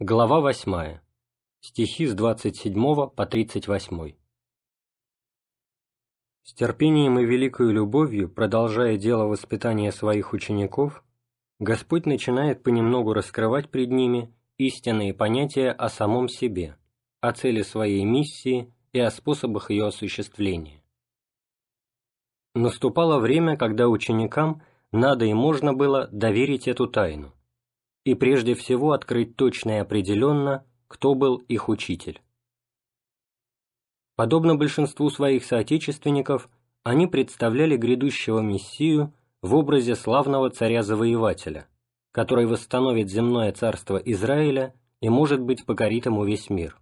Глава 8. Стихи с 27 по 38. С терпением и великой любовью, продолжая дело воспитания своих учеников, Господь начинает понемногу раскрывать пред ними истинные понятия о самом себе, о цели своей миссии и о способах ее осуществления. Наступало время, когда ученикам надо и можно было доверить эту тайну, и прежде всего открыть точно и определенно, кто был их учитель. Подобно большинству своих соотечественников, они представляли грядущего Мессию в образе славного царя-завоевателя, который восстановит земное царство Израиля и, может быть, покорит ему весь мир.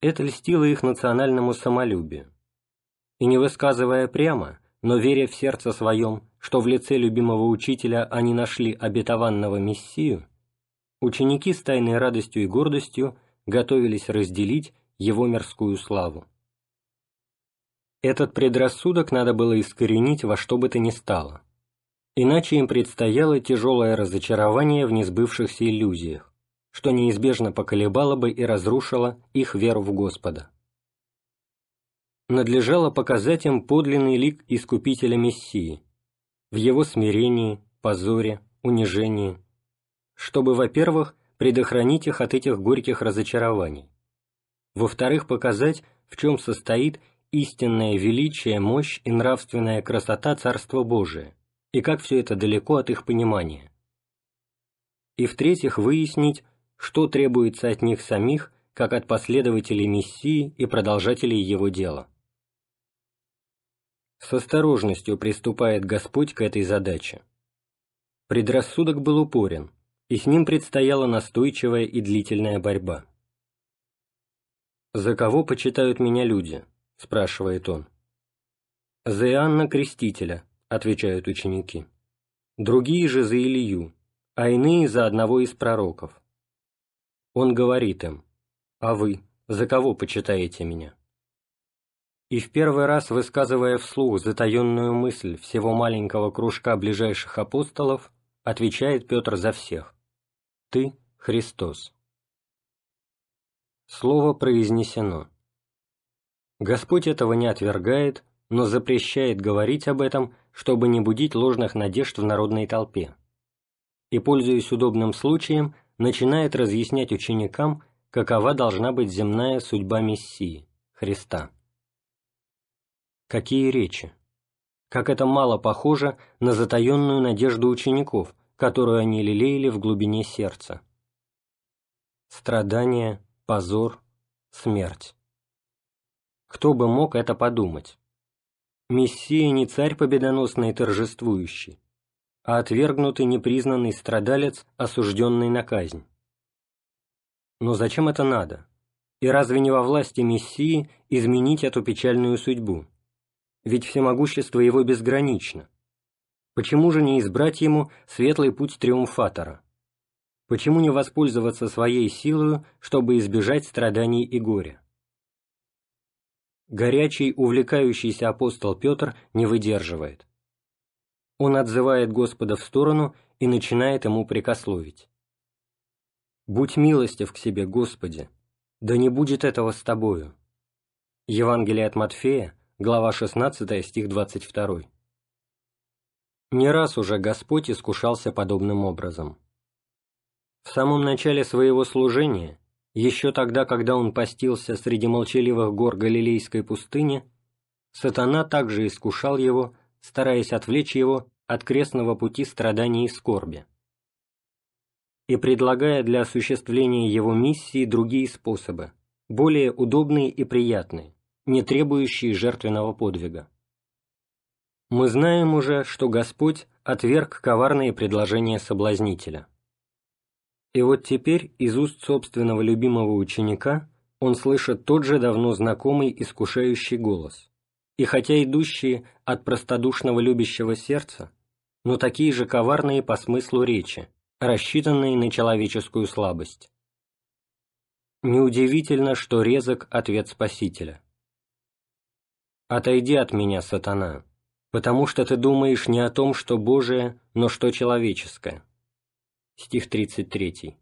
Это льстило их национальному самолюбию. И не высказывая прямо, но веря в сердце своем, что в лице любимого учителя они нашли обетованного Мессию, ученики с тайной радостью и гордостью готовились разделить его мирскую славу. Этот предрассудок надо было искоренить во что бы то ни стало. Иначе им предстояло тяжелое разочарование в несбывшихся иллюзиях, что неизбежно поколебало бы и разрушило их веру в Господа надлежало показать им подлинный лик Искупителя Мессии в его смирении, позоре, унижении, чтобы, во-первых, предохранить их от этих горьких разочарований, во-вторых, показать, в чем состоит истинное величие, мощь и нравственная красота Царства Божия, и как все это далеко от их понимания, и, в-третьих, выяснить, что требуется от них самих, как от последователей Мессии и продолжателей его дела. С осторожностью приступает Господь к этой задаче. Предрассудок был упорен, и с ним предстояла настойчивая и длительная борьба. «За кого почитают меня люди?» – спрашивает он. «За Иоанна Крестителя», – отвечают ученики. «Другие же за Илью, а иные за одного из пророков». Он говорит им, «А вы за кого почитаете меня?» и в первый раз высказывая вслух затаенную мысль всего маленького кружка ближайших апостолов, отвечает Петр за всех. «Ты – Христос». Слово произнесено. Господь этого не отвергает, но запрещает говорить об этом, чтобы не будить ложных надежд в народной толпе. И, пользуясь удобным случаем, начинает разъяснять ученикам, какова должна быть земная судьба Мессии, Христа. Какие речи! Как это мало похоже на затаенную надежду учеников, которую они лелеяли в глубине сердца. Страдание, позор, смерть. Кто бы мог это подумать? Мессия не царь победоносный и торжествующий, а отвергнутый непризнанный страдалец, осужденный на казнь. Но зачем это надо? И разве не во власти Мессии изменить эту печальную судьбу? ведь всемогущество его безгранично. Почему же не избрать ему светлый путь триумфатора? Почему не воспользоваться своей силою, чтобы избежать страданий и горя? Горячий, увлекающийся апостол Петр не выдерживает. Он отзывает Господа в сторону и начинает ему прикословить. «Будь милостив к себе, Господи, да не будет этого с тобою». Евангелие от Матфея, глава 16, стих 22. Не раз уже Господь искушался подобным образом. В самом начале своего служения, еще тогда, когда он постился среди молчаливых гор Галилейской пустыни, сатана также искушал его, стараясь отвлечь его от крестного пути страданий и скорби, и предлагая для осуществления его миссии другие способы, более удобные и приятные, не требующие жертвенного подвига. Мы знаем уже, что Господь отверг коварные предложения соблазнителя. И вот теперь из уст собственного любимого ученика он слышит тот же давно знакомый искушающий голос. И хотя идущие от простодушного любящего сердца, но такие же коварные по смыслу речи, рассчитанные на человеческую слабость. Неудивительно, что резок ответ Спасителя. «Отойди от меня, сатана, потому что ты думаешь не о том, что Божие, но что человеческое». Стих 33.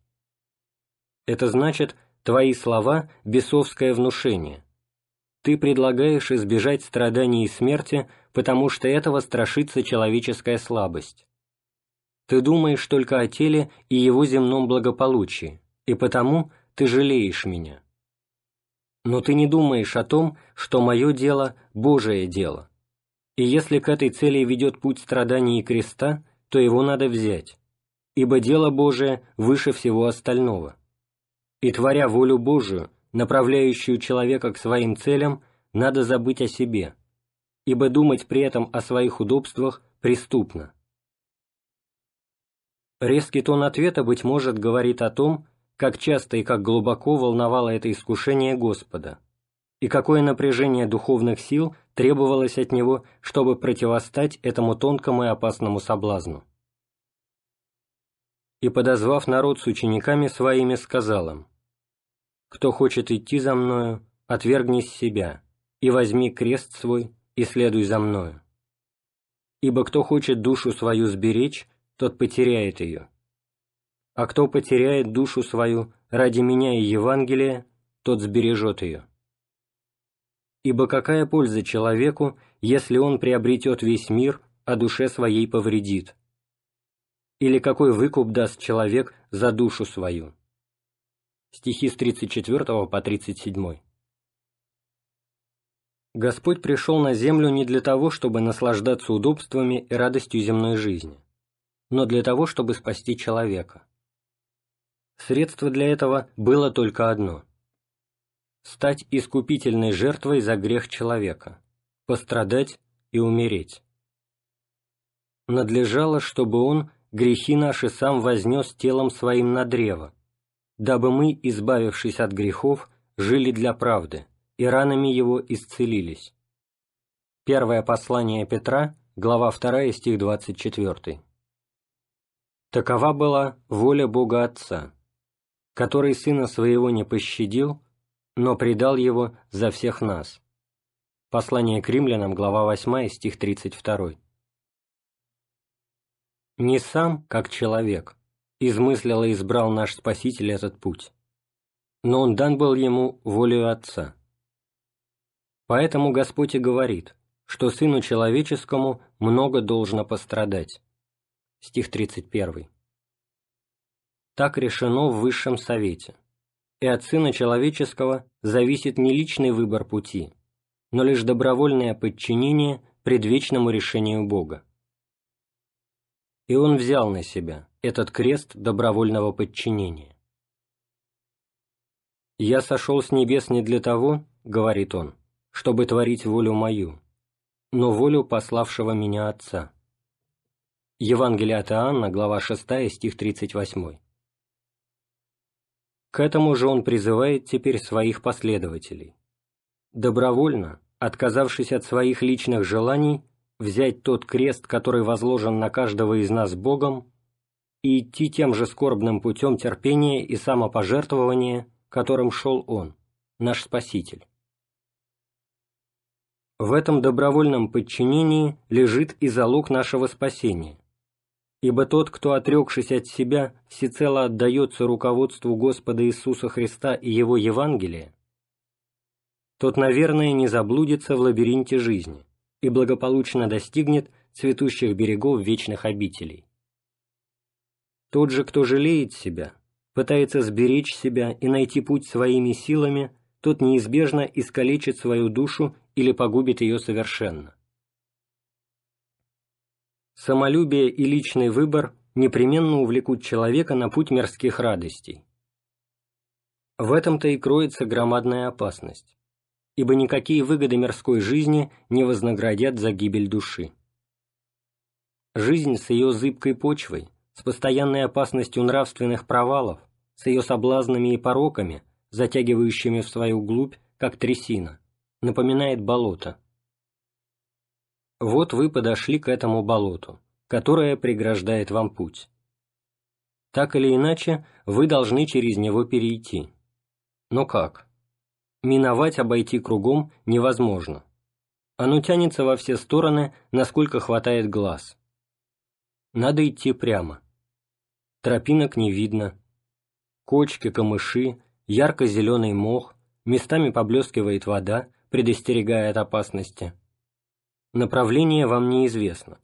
Это значит, твои слова – бесовское внушение. Ты предлагаешь избежать страданий и смерти, потому что этого страшится человеческая слабость. Ты думаешь только о теле и его земном благополучии, и потому ты жалеешь меня но ты не думаешь о том, что мое дело – Божие дело. И если к этой цели ведет путь страданий и креста, то его надо взять, ибо дело Божие выше всего остального. И творя волю Божию, направляющую человека к своим целям, надо забыть о себе, ибо думать при этом о своих удобствах преступно. Резкий тон ответа, быть может, говорит о том, как часто и как глубоко волновало это искушение Господа, и какое напряжение духовных сил требовалось от него, чтобы противостать этому тонкому и опасному соблазну. И, подозвав народ с учениками своими, сказал им, «Кто хочет идти за мною, отвергнись себя, и возьми крест свой, и следуй за мною. Ибо кто хочет душу свою сберечь, тот потеряет ее» а кто потеряет душу свою ради меня и Евангелия, тот сбережет ее. Ибо какая польза человеку, если он приобретет весь мир, а душе своей повредит? Или какой выкуп даст человек за душу свою? Стихи с 34 по 37. Господь пришел на землю не для того, чтобы наслаждаться удобствами и радостью земной жизни, но для того, чтобы спасти человека – Средство для этого было только одно – стать искупительной жертвой за грех человека, пострадать и умереть. Надлежало, чтобы он грехи наши сам вознес телом своим на древо, дабы мы, избавившись от грехов, жили для правды и ранами его исцелились. Первое послание Петра, глава 2, стих 24. Такова была воля Бога Отца который сына своего не пощадил, но предал его за всех нас. Послание к римлянам, глава 8, стих 32. Не сам, как человек, измыслил и избрал наш Спаситель этот путь, но он дан был ему волею Отца. Поэтому Господь и говорит, что Сыну Человеческому много должно пострадать. Стих 31. Так решено в Высшем Совете. И от Сына Человеческого зависит не личный выбор пути, но лишь добровольное подчинение предвечному решению Бога. И Он взял на себя этот крест добровольного подчинения. «Я сошел с небес не для того, — говорит он, — чтобы творить волю мою, но волю пославшего меня Отца». Евангелие от Иоанна, глава 6, стих 38. К этому же он призывает теперь своих последователей. Добровольно, отказавшись от своих личных желаний, взять тот крест, который возложен на каждого из нас Богом, и идти тем же скорбным путем терпения и самопожертвования, которым шел Он, наш Спаситель. В этом добровольном подчинении лежит и залог нашего спасения, Ибо тот, кто, отрекшись от себя, всецело отдается руководству Господа Иисуса Христа и Его Евангелия, тот, наверное, не заблудится в лабиринте жизни и благополучно достигнет цветущих берегов вечных обителей. Тот же, кто жалеет себя, пытается сберечь себя и найти путь своими силами, тот неизбежно искалечит свою душу или погубит ее совершенно самолюбие и личный выбор непременно увлекут человека на путь мирских радостей. В этом-то и кроется громадная опасность, ибо никакие выгоды мирской жизни не вознаградят за гибель души. Жизнь с ее зыбкой почвой, с постоянной опасностью нравственных провалов, с ее соблазнами и пороками, затягивающими в свою глубь, как трясина, напоминает болото, вот вы подошли к этому болоту, которое преграждает вам путь. Так или иначе, вы должны через него перейти. Но как? Миновать, обойти кругом невозможно. Оно тянется во все стороны, насколько хватает глаз. Надо идти прямо. Тропинок не видно. Кочки, камыши, ярко-зеленый мох, местами поблескивает вода, предостерегая от опасности – Направление вам неизвестно.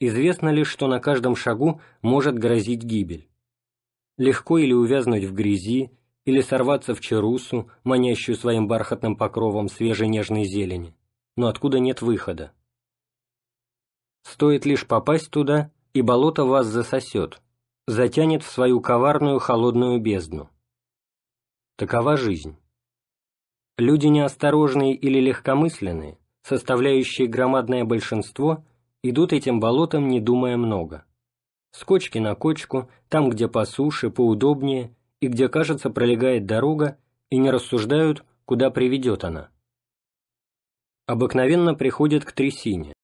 Известно лишь, что на каждом шагу может грозить гибель. Легко или увязнуть в грязи, или сорваться в черусу, манящую своим бархатным покровом свежей нежной зелени, но откуда нет выхода. Стоит лишь попасть туда, и болото вас засосет, затянет в свою коварную холодную бездну. Такова жизнь. Люди неосторожные или легкомысленные составляющие громадное большинство, идут этим болотом, не думая много. С кочки на кочку, там, где по суше, поудобнее, и где, кажется, пролегает дорога, и не рассуждают, куда приведет она. Обыкновенно приходят к трясине,